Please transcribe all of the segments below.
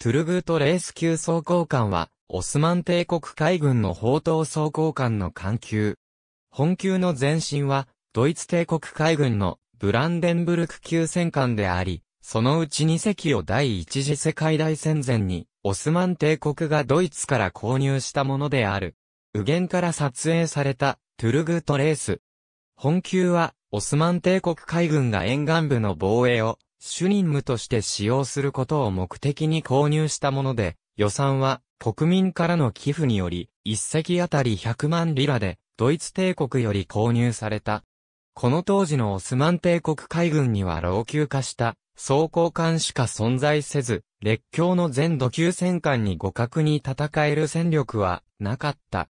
トゥルグートレース級装甲艦は、オスマン帝国海軍の砲塔装甲艦の艦級。本級の前身は、ドイツ帝国海軍のブランデンブルク級戦艦であり、そのうち2隻を第一次世界大戦前に、オスマン帝国がドイツから購入したものである。右舷から撮影された、トゥルグートレース。本級は、オスマン帝国海軍が沿岸部の防衛を主任務として使用することを目的に購入したもので、予算は国民からの寄付により、一隻あたり100万リラで、ドイツ帝国より購入された。この当時のオスマン帝国海軍には老朽化した装甲艦しか存在せず、列強の全土級戦艦に互角に戦える戦力はなかった。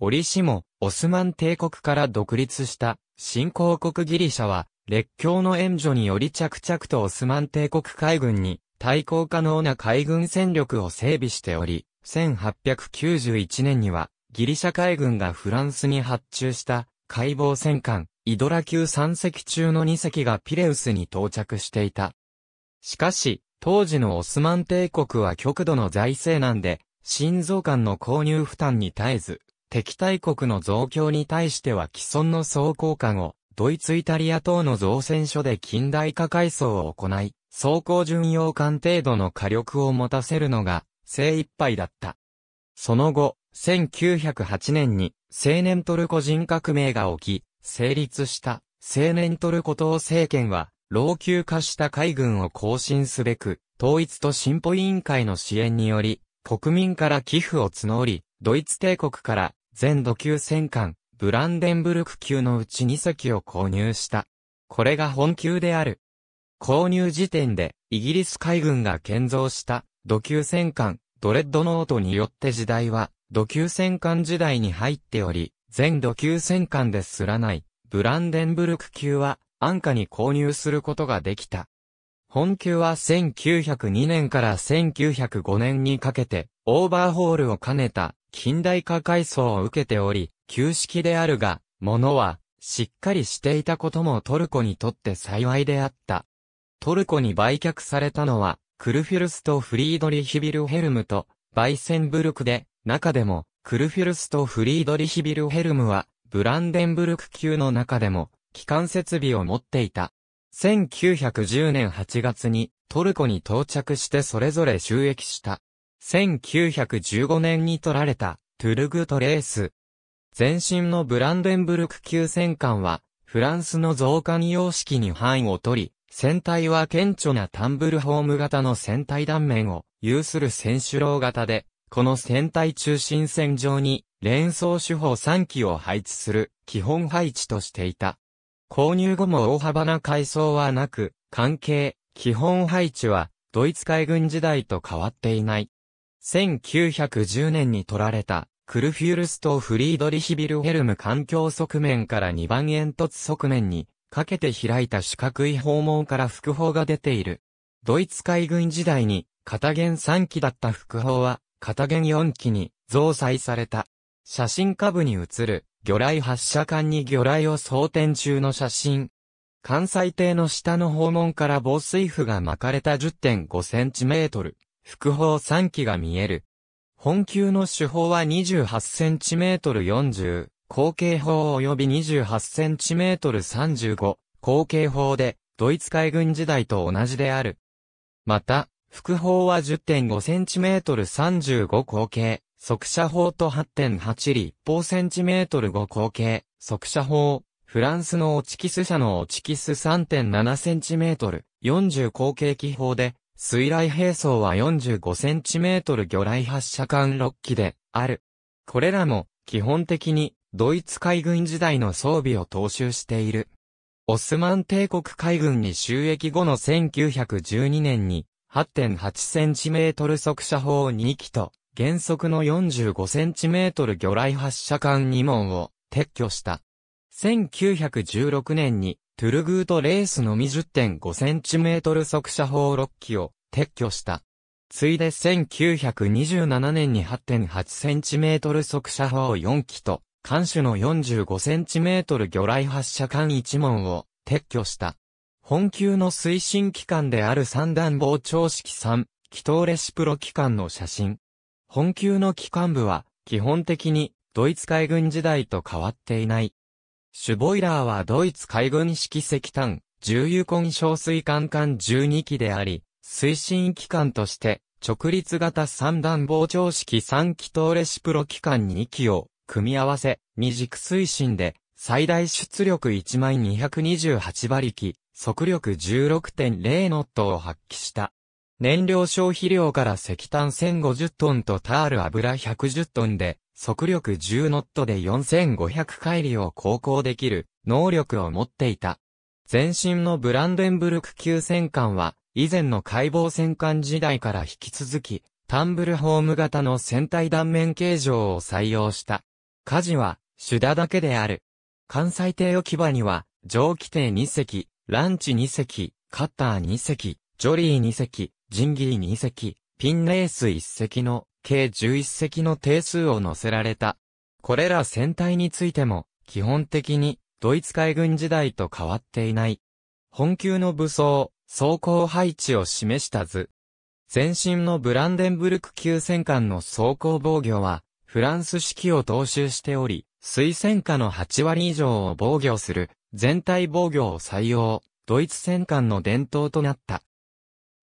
折しも、オスマン帝国から独立した新興国ギリシャは、列強の援助により着々とオスマン帝国海軍に対抗可能な海軍戦力を整備しており、1891年にはギリシャ海軍がフランスに発注した海防戦艦イドラ級3隻中の2隻がピレウスに到着していた。しかし、当時のオスマン帝国は極度の財政難で、心臓間の購入負担に耐えず、敵対国の増強に対しては既存の装甲艦をドイツイタリア等の造船所で近代化改装を行い、走行巡洋艦程度の火力を持たせるのが精一杯だった。その後、1908年に青年トルコ人革命が起き、成立した青年トルコ党政権は老朽化した海軍を更新すべく、統一と進歩委員会の支援により、国民から寄付を募り、ドイツ帝国から全土級戦艦、ブランデンブルク級のうち2隻を購入した。これが本級である。購入時点で、イギリス海軍が建造した、土級戦艦、ドレッドノートによって時代は、土級戦艦時代に入っており、全土級戦艦ですらない、ブランデンブルク級は、安価に購入することができた。本級は1902年から1905年にかけて、オーバーホールを兼ねた、近代化改装を受けており、旧式であるが、ものは、しっかりしていたこともトルコにとって幸いであった。トルコに売却されたのは、クルフィルスとフリードリヒビルヘルムと、バイセンブルクで、中でも、クルフィルスとフリードリヒビルヘルムは、ブランデンブルク級の中でも、機関設備を持っていた。1910年8月に、トルコに到着してそれぞれ収益した。1915年に取られた、トゥルグトレース。前身のブランデンブルク級戦艦は、フランスの増加艦様式に範囲を取り、船体は顕著なタンブルホーム型の船体断面を有する船首楼型で、この船体中心線上に連装手法3機を配置する基本配置としていた。購入後も大幅な改装はなく、関係、基本配置はドイツ海軍時代と変わっていない。1910年に取られた、クルフュールストフリードリヒビルヘルム環境側面から2番煙突側面に、かけて開いた四角い訪問から副砲が出ている。ドイツ海軍時代に、片弦3機だった副砲は、片弦4機に増載された。写真下部に写る、魚雷発射管に魚雷を装填中の写真。関西艇の下の訪問から防水布が巻かれた10.5センチメートル。副砲3機が見える。本級の主砲は 28cm40、後継砲及び 28cm35、後継砲で、ドイツ海軍時代と同じである。また、副砲は 10.5cm35 後継、速射砲と8.8立方センチメートル5後継、速射砲、フランスのオチキス社のオチキス 3.7cm、40後継機砲で、水雷兵装は 45cm 魚雷発射管6機である。これらも基本的にドイツ海軍時代の装備を踏襲している。オスマン帝国海軍に収益後の1912年に 8.8cm 速射砲2機と原則の 45cm 魚雷発射管2門を撤去した。1916年にトゥルグートレースのみ 10.5cm 速射砲6機を撤去した。ついで1927年に 8.8cm 速射砲4機と、艦首の 45cm 魚雷発射艦1門を撤去した。本級の推進機関である三段膨張式3、気筒レシプロ機関の写真。本級の機関部は、基本的に、ドイツ海軍時代と変わっていない。シュボイラーはドイツ海軍式石炭、重油根小水管管12機であり、推進機関として、直立型三段膨張式三気筒レシプロ機関2機を組み合わせ、二軸推進で、最大出力1228馬力、速力16.0ノットを発揮した。燃料消費量から石炭1050トンとタール油110トンで、速力10ノットで4500回里を航行できる能力を持っていた。前身のブランデンブルク級戦艦は、以前の解剖戦艦時代から引き続き、タンブルホーム型の船体断面形状を採用した。火事は、手打だけである。関西艇置き場には、蒸気艇2隻、ランチ2隻、カッター2隻、ジョリー2隻、ジンギー2隻、ピンレース1隻の計11隻の定数を乗せられた。これら船体についても、基本的に、ドイツ海軍時代と変わっていない。本級の武装、装甲配置を示した図。前身のブランデンブルク級戦艦の装甲防御は、フランス式を踏襲しており、水戦艦の8割以上を防御する、全体防御を採用、ドイツ戦艦の伝統となった。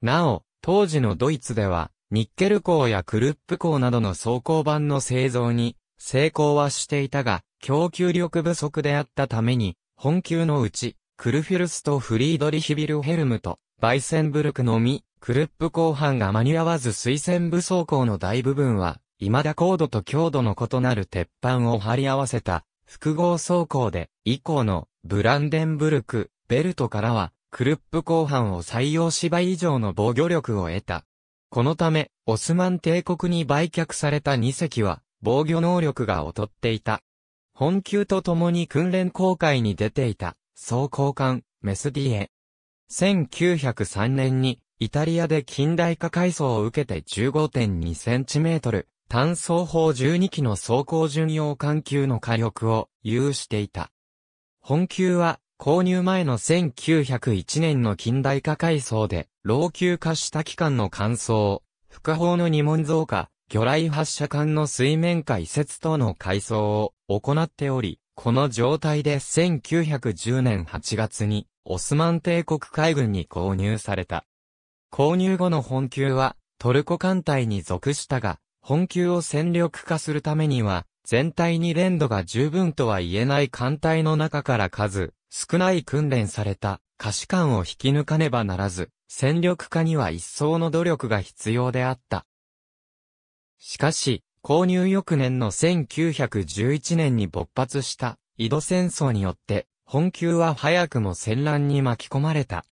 なお、当時のドイツでは、ニッケル鋼やクルップ鋼などの装甲板の製造に成功はしていたが、供給力不足であったために、本級のうち、クルフィルスとフリードリヒビルヘルムと、バイセンブルクのみ、クルップ鋼板が間に合わず推薦武装工の大部分は、未だ高度と強度の異なる鉄板を貼り合わせた複合装甲で、以降のブランデンブルク、ベルトからは、クルップ鋼板を採用し倍以上の防御力を得たこのため、オスマン帝国に売却された2隻は、防御能力が劣っていた。本級と共に訓練航海に出ていた、総甲艦、メスディエ。1903年に、イタリアで近代化改装を受けて1 5 2トル、単装砲12機の装甲巡洋艦級の火力を有していた。本級は、購入前の1901年の近代化改装で、老朽化した機関の乾燥、副砲の二門増加、魚雷発射管の水面下移設等の改装を行っており、この状態で1910年8月にオスマン帝国海軍に購入された。購入後の本級はトルコ艦隊に属したが、本級を戦力化するためには、全体に練度が十分とは言えない艦隊の中から数、少ない訓練された可視感を引き抜かねばならず、戦力化には一層の努力が必要であった。しかし、購入翌年の1911年に勃発した井戸戦争によって、本級は早くも戦乱に巻き込まれた。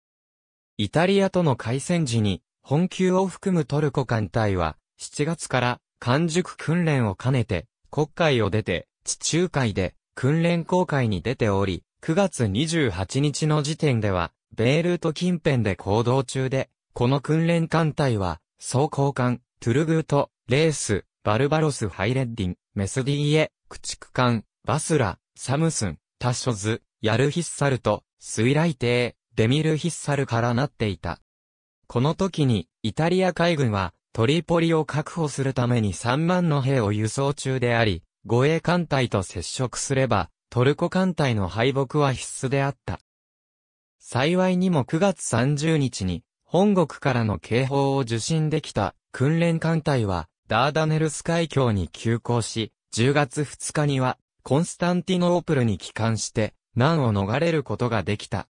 イタリアとの開戦時に、本級を含むトルコ艦隊は、7月から完熟訓練を兼ねて、国会を出て、地中海で訓練航海に出ており、9月28日の時点では、ベイルート近辺で行動中で、この訓練艦隊は、総甲艦、トゥルグート、レース、バルバロス・ハイレッディン、メスディーエ、駆逐艦、バスラ、サムスン、タショズ、ヤルヒッサルと、水雷艇、デミルヒッサルからなっていた。この時に、イタリア海軍は、トリポリを確保するために3万の兵を輸送中であり、護衛艦隊と接触すれば、トルコ艦隊の敗北は必須であった。幸いにも9月30日に、本国からの警報を受信できた訓練艦隊は、ダーダネルス海峡に急行し、10月2日には、コンスタンティノープルに帰還して、難を逃れることができた。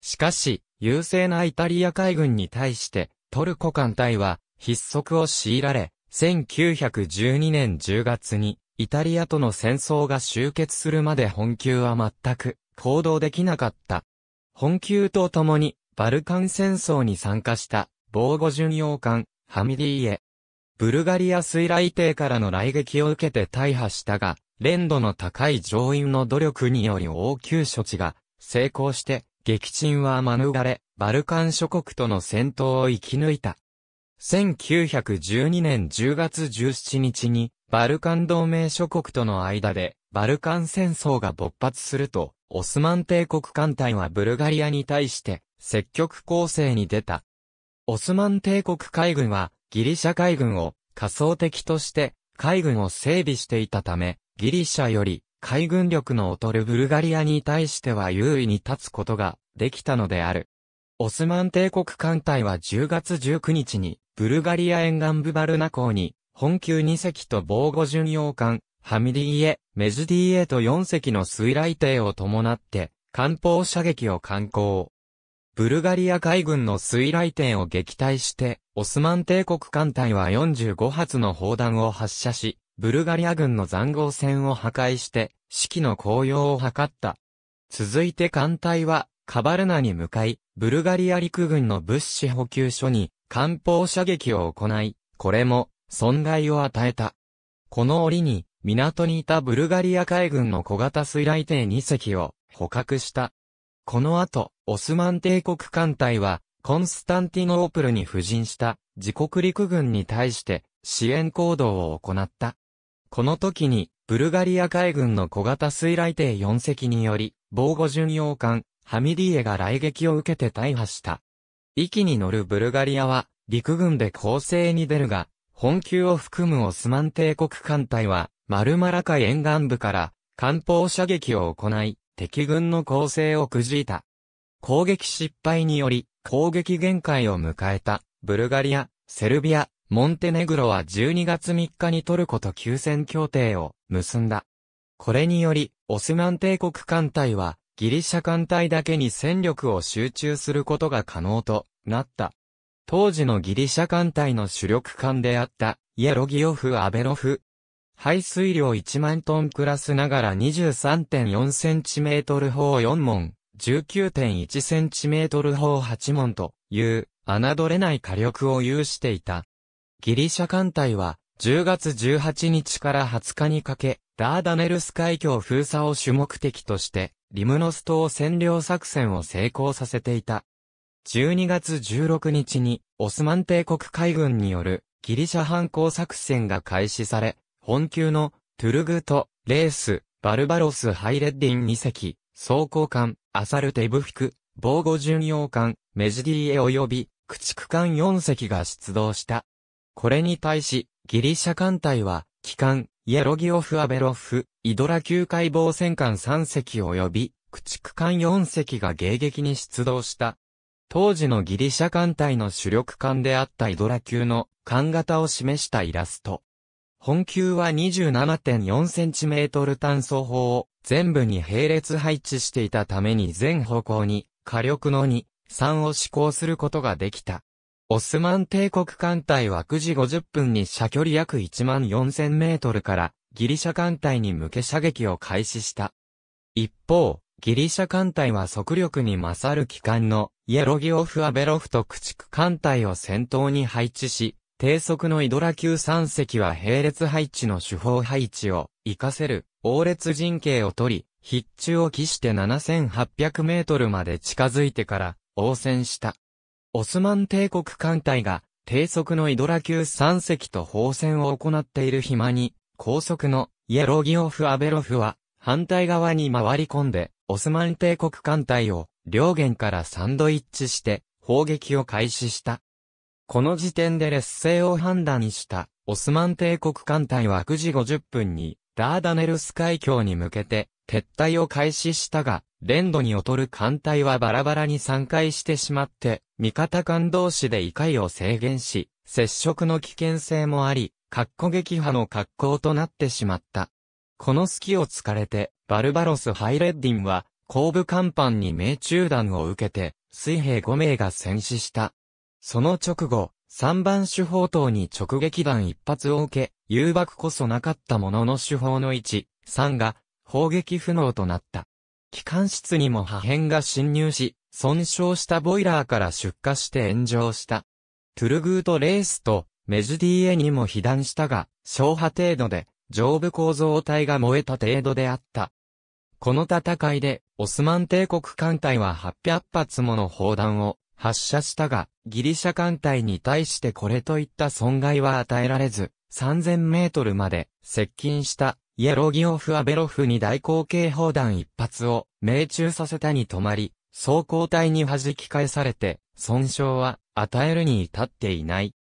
しかし、優勢なイタリア海軍に対して、トルコ艦隊は、必則を強いられ、1912年10月に、イタリアとの戦争が終結するまで本級は全く行動できなかった。本級と共にバルカン戦争に参加した防護巡洋艦ハミディエ。ブルガリア水雷艇からの雷撃を受けて大破したが、連度の高い乗員の努力により応急処置が成功して撃沈は免れ、バルカン諸国との戦闘を生き抜いた。1912年10月17日にバルカン同盟諸国との間で、バルカン戦争が勃発すると、オスマン帝国艦隊はブルガリアに対して、積極攻勢に出た。オスマン帝国海軍は、ギリシャ海軍を、仮想敵として、海軍を整備していたため、ギリシャより、海軍力の劣るブルガリアに対しては優位に立つことが、できたのである。オスマン帝国艦隊は10月19日に、ブルガリア沿岸部バルナ港に、本級2隻と防護巡洋艦、ハミリーエ、メジディエと4隻の水雷艇を伴って、艦砲射撃を観光。ブルガリア海軍の水雷艇を撃退して、オスマン帝国艦隊は45発の砲弾を発射し、ブルガリア軍の残壕戦を破壊して、士気の高揚を図った。続いて艦隊は、カバルナに向かい、ブルガリア陸軍の物資補給所に、艦砲射撃を行い、これも、損害を与えた。この折に、港にいたブルガリア海軍の小型水雷艇2隻を捕獲した。この後、オスマン帝国艦隊は、コンスタンティノープルに布陣した自国陸軍に対して支援行動を行った。この時に、ブルガリア海軍の小型水雷艇4隻により、防護巡洋艦、ハミディエが雷撃を受けて大破した。息に乗るブルガリアは、陸軍で攻勢に出るが、本級を含むオスマン帝国艦隊は、マルマラ海沿岸部から、艦砲射撃を行い、敵軍の攻勢をくじいた。攻撃失敗により、攻撃限界を迎えた、ブルガリア、セルビア、モンテネグロは12月3日にトルコと休戦協定を結んだ。これにより、オスマン帝国艦隊は、ギリシャ艦隊だけに戦力を集中することが可能となった。当時のギリシャ艦隊の主力艦であったイエロギオフ・アベロフ。排水量1万トンクラスながら 23.4cm 砲4門、19.1cm 砲8門という侮れない火力を有していた。ギリシャ艦隊は10月18日から20日にかけ、ダーダネルス海峡封鎖を主目的として、リムノス島占領作戦を成功させていた。12月16日に、オスマン帝国海軍によるギリシャ反抗作戦が開始され、本級のトゥルグト、レース、バルバロス・ハイレッディン2隻、装甲艦、アサルテブフク、防護巡洋艦、メジディエ及び、駆逐艦4隻が出動した。これに対し、ギリシャ艦隊は、機関、イエロギオフ・アベロフ、イドラ級海防戦艦3隻及び、駆逐艦4隻が迎撃に出動した。当時のギリシャ艦隊の主力艦であったイドラ級の艦型を示したイラスト。本級は 27.4cm 単装砲を全部に並列配置していたために全方向に火力の2、3を施行することができた。オスマン帝国艦隊は9時50分に射距離約1万4000メートルからギリシャ艦隊に向け射撃を開始した。一方、ギリシャ艦隊は速力に勝る機関のイエロギオフ・アベロフと駆逐艦隊を先頭に配置し、低速のイドラ級3隻は並列配置の手法配置を活かせる、王列陣形を取り、必中を期して7800メートルまで近づいてから応戦した。オスマン帝国艦隊が低速のイドラ級3隻と砲戦を行っている暇に、高速のイエロギオフ・アベロフは反対側に回り込んで、オスマン帝国艦隊を両元からサンドイッチして砲撃を開始した。この時点で劣勢を判断したオスマン帝国艦隊は9時50分にダーダネルス海峡に向けて撤退を開始したが、連度に劣る艦隊はバラバラに散開してしまって、味方艦同士で異界を制限し、接触の危険性もあり、格好撃破の格好となってしまった。この隙を突かれて、バルバロス・ハイレッディンは、後部甲板に命中弾を受けて、水兵5名が戦死した。その直後、3番手砲塔に直撃弾一発を受け、誘爆こそなかったものの手法の1、3が、砲撃不能となった。機関室にも破片が侵入し、損傷したボイラーから出火して炎上した。トゥルグートレースとメジュディエにも被弾したが、小破程度で、上部構造体が燃えた程度であった。この戦いで、オスマン帝国艦隊は800発もの砲弾を発射したが、ギリシャ艦隊に対してこれといった損害は与えられず、3000メートルまで接近したイエロギオフ・アベロフに大口径砲弾一発を命中させたに止まり、装甲隊に弾き返されて、損傷は与えるに至っていない。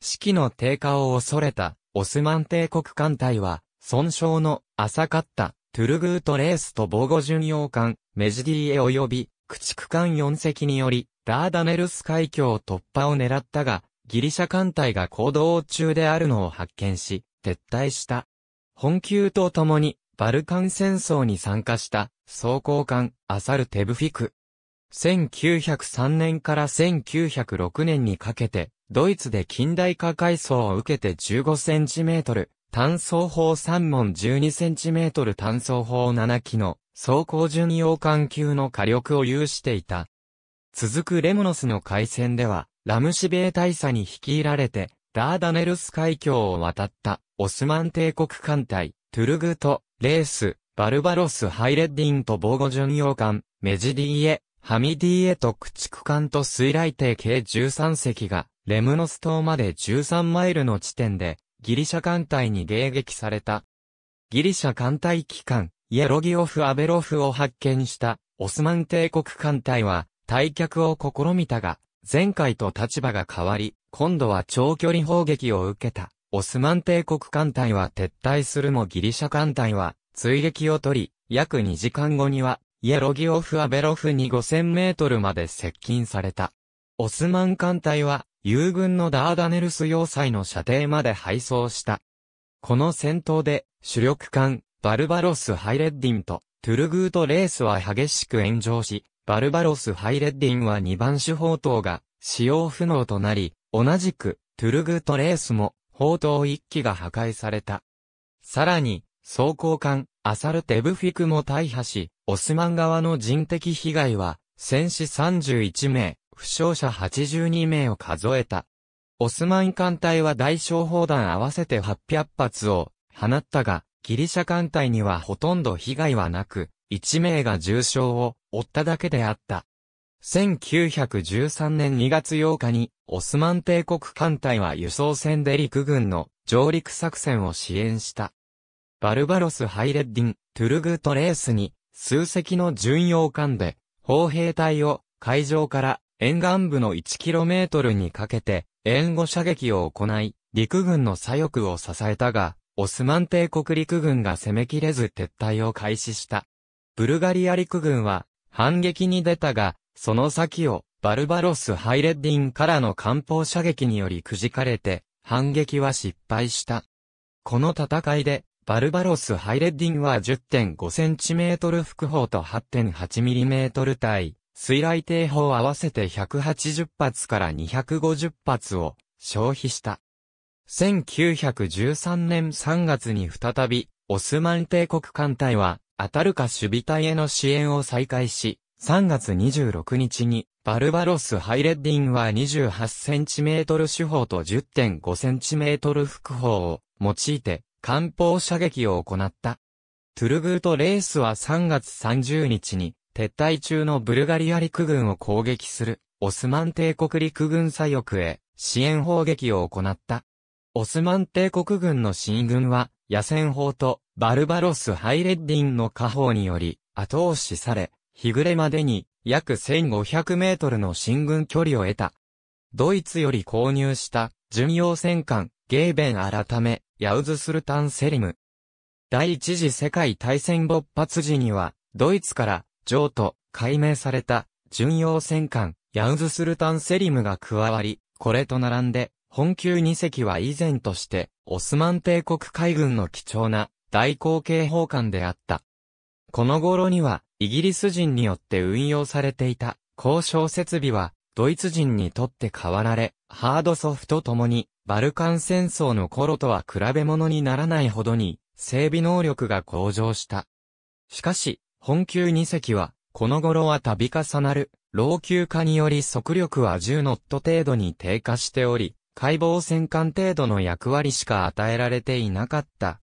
士気の低下を恐れたオスマン帝国艦隊は、損傷の浅かったトゥルグートレースと防護巡洋艦、メジディエ及び、駆逐艦4隻により、ダーダネルス海峡突破を狙ったが、ギリシャ艦隊が行動中であるのを発見し、撤退した。本級と共に、バルカン戦争に参加した、装甲艦、アサルテブフィク。1903年から1906年にかけて、ドイツで近代化改装を受けて15センチメートル、単走砲3門 12cm 単走砲7機の走行巡洋艦級の火力を有していた。続くレモノスの海戦では、ラムシベー大佐に率いられて、ダーダネルス海峡を渡った、オスマン帝国艦隊、トゥルグト、レース、バルバロス・ハイレッディンと防護巡洋艦、メジディエ、ハミディエと駆逐艦と水雷艇計13隻が、レムノス島まで13マイルの地点で、ギリシャ艦隊に迎撃された。ギリシャ艦隊機関、イエロギオフ・アベロフを発見したオスマン帝国艦隊は退却を試みたが、前回と立場が変わり、今度は長距離砲撃を受けた。オスマン帝国艦隊は撤退するもギリシャ艦隊は追撃を取り、約2時間後にはイエロギオフ・アベロフに5000メートルまで接近された。オスマン艦隊は友軍のダーダネルス要塞の射程まで配送した。この戦闘で、主力艦、バルバロス・ハイレッディンと、トゥルグート・レースは激しく炎上し、バルバロス・ハイレッディンは2番手砲塔が使用不能となり、同じく、トゥルグート・レースも、砲塔1機が破壊された。さらに、装甲艦、アサルテブフィクも大破し、オスマン側の人的被害は、戦死31名、負傷者82名を数えた。オスマン艦隊は大小砲弾合わせて800発を放ったが、ギリシャ艦隊にはほとんど被害はなく、1名が重傷を負っただけであった。1913年2月8日に、オスマン帝国艦隊は輸送船で陸軍の上陸作戦を支援した。バルバロス・ハイレッディン、トゥルグ・トレースに、数隻の巡洋艦で、砲兵隊を海上から沿岸部の 1km にかけて、援護射撃を行い、陸軍の左翼を支えたが、オスマン帝国陸軍が攻めきれず撤退を開始した。ブルガリア陸軍は、反撃に出たが、その先を、バルバロス・ハイレッディンからの艦砲射撃によりくじかれて、反撃は失敗した。この戦いで、バルバロス・ハイレッディンは 10.5cm 副砲と 8.8mm 体、水雷艇砲合わせて180発から250発を消費した。1913年3月に再び、オスマン帝国艦隊は、アタルカ守備隊への支援を再開し、3月26日に、バルバロス・ハイレッディンは 28cm 四方と 10.5cm 複砲を用いて、艦砲射撃を行った。トゥルグートレースは3月30日に、撤退中のブルガリア陸軍を攻撃する、オスマン帝国陸軍左翼へ、支援砲撃を行った。オスマン帝国軍の進軍は、野戦砲とバルバロス・ハイレッディンの下砲により、後押しされ、日暮れまでに、約1500メートルの進軍距離を得た。ドイツより購入した、巡洋戦艦、ゲーベン改め、ヤウズスルタン・セリム。第一次世界大戦勃発時には、ドイツから譲渡、解明された、巡洋戦艦、ヤウズスルタンセリムが加わり、これと並んで、本級2隻は以前として、オスマン帝国海軍の貴重な、大口径砲艦であった。この頃には、イギリス人によって運用されていた、交渉設備は、ドイツ人にとって変わられ、ハードソフトともに、バルカン戦争の頃とは比べ物にならないほどに、整備能力が向上した。しかし、本級二隻は、この頃は度重なる、老朽化により速力は10ノット程度に低下しており、解剖戦艦程度の役割しか与えられていなかった。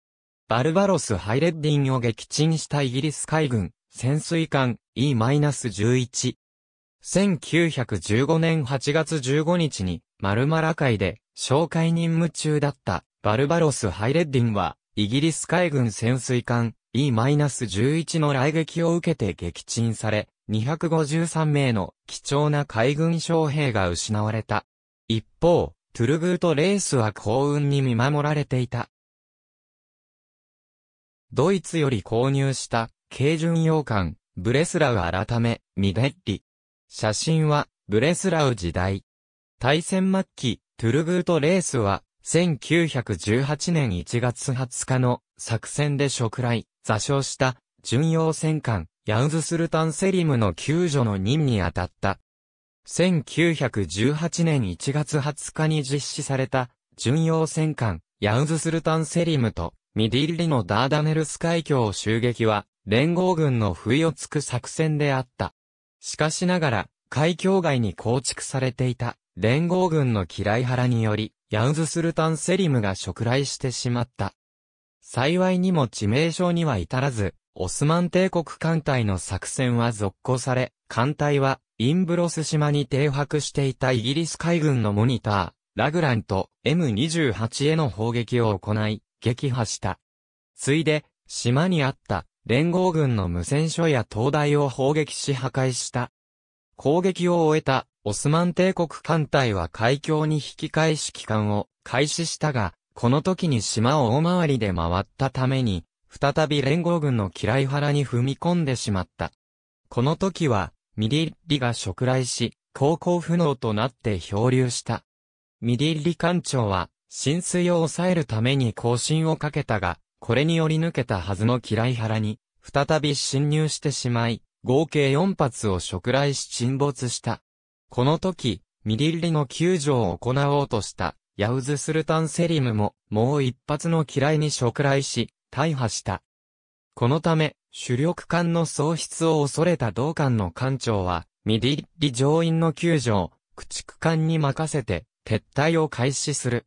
バルバロス・ハイレッディンを撃沈したイギリス海軍、潜水艦 E-11。1915年8月15日に、マルマラ海で、紹介任務中だった、バルバロス・ハイレッディンは、イギリス海軍潜水艦 E-11 の雷撃を受けて撃沈され、253名の貴重な海軍将兵が失われた。一方、トゥルグートレースは幸運に見守られていた。ドイツより購入した軽巡洋艦ブレスラウ改めミデッリ。写真はブレスラウ時代。対戦末期、トゥルグートレースは1918年1月20日の作戦で初来。座礁した巡洋戦艦ヤウズスルタンセリムの救助の任に当たった。1918年1月20日に実施された巡洋戦艦ヤウズスルタンセリムとミディリリのダーダネルス海峡襲撃は連合軍の不意をつく作戦であった。しかしながら海峡外に構築されていた連合軍の嫌い腹によりヤウズスルタンセリムが食来してしまった。幸いにも致命傷には至らず、オスマン帝国艦隊の作戦は続行され、艦隊はインブロス島に停泊していたイギリス海軍のモニター、ラグランと M28 への砲撃を行い、撃破した。ついで、島にあった連合軍の無線所や灯台を砲撃し破壊した。攻撃を終えたオスマン帝国艦隊は海峡に引き返し帰還を開始したが、この時に島を大回りで回ったために、再び連合軍の嫌い腹に踏み込んでしまった。この時は、ミリッリが食来し、航行不能となって漂流した。ミリッリ艦長は、浸水を抑えるために更新をかけたが、これにより抜けたはずの嫌い腹に、再び侵入してしまい、合計4発を食来し沈没した。この時、ミリッリの救助を行おうとした、ヤウズスルタンセリムも、もう一発の嫌いに触来し、大破した。このため、主力艦の喪失を恐れた同艦の艦長は、ミディッリ上院の救助を、駆逐艦に任せて、撤退を開始する。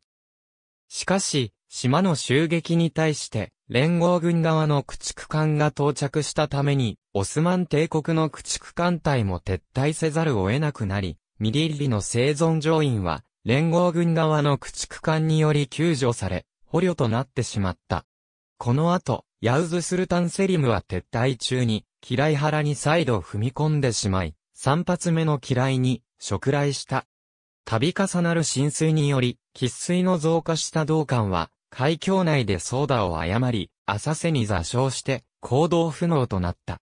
しかし、島の襲撃に対して、連合軍側の駆逐艦が到着したために、オスマン帝国の駆逐艦隊も撤退せざるを得なくなり、ミリリの生存乗員は、連合軍側の駆逐艦により救助され、捕虜となってしまった。この後、ヤウズスルタンセリムは撤退中に、キライハラに再度踏み込んでしまい、三発目のキライに、食来した。度重なる浸水により、喫水の増加した道館は、海峡内でソーダを誤り、浅瀬に座礁して、行動不能となった。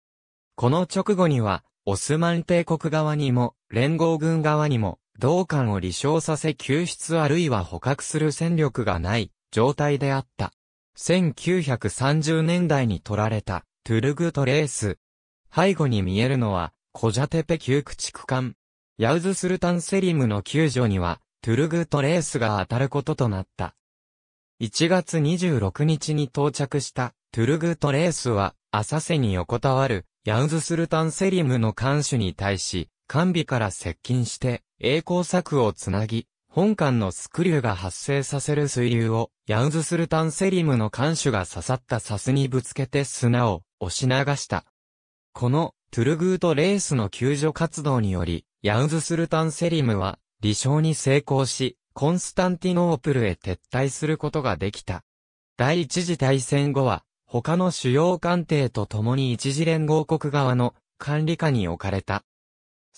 この直後には、オスマン帝国側にも、連合軍側にも、同艦を離礁させ救出あるいは捕獲する戦力がない状態であった。1930年代に取られたトゥルグトレース。背後に見えるのはコジャテペ旧駆逐艦。ヤウズスルタンセリムの救助にはトゥルグトレースが当たることとなった。1月26日に到着したトゥルグトレースは浅瀬に横たわるヤウズスルタンセリムの艦首に対し、艦尾から接近して、栄光柵をつなぎ、本館のスクリューが発生させる水流を、ヤウズスルタンセリムの艦首が刺さったサスにぶつけて砂を押し流した。この、トゥルグートレースの救助活動により、ヤウズスルタンセリムは、離礁に成功し、コンスタンティノープルへ撤退することができた。第一次大戦後は、他の主要艦艇と共に一次連合国側の管理下に置かれた。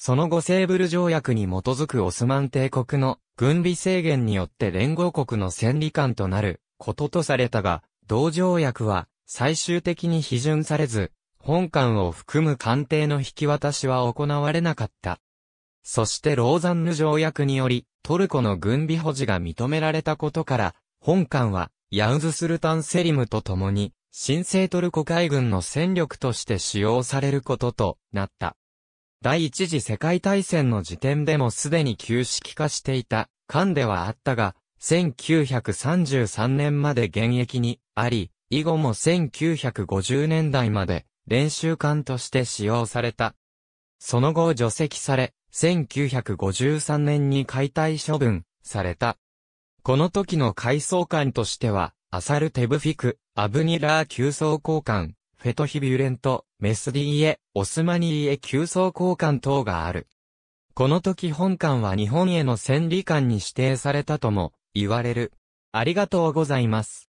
その後セーブル条約に基づくオスマン帝国の軍備制限によって連合国の戦利官となることとされたが、同条約は最終的に批准されず、本館を含む官邸の引き渡しは行われなかった。そしてローザンヌ条約により、トルコの軍備保持が認められたことから、本館はヤウズスルタンセリムと共に、新生トルコ海軍の戦力として使用されることとなった。第一次世界大戦の時点でもすでに旧式化していた、艦ではあったが、1933年まで現役にあり、以後も1950年代まで練習艦として使用された。その後除籍され、1953年に解体処分された。この時の改装艦としては、アサルテブフィク、アブニラー急走交換、フェトヒビュレント、メスディーエ、オスマニーエ急層交換等がある。この時本館は日本への戦利館に指定されたとも言われる。ありがとうございます。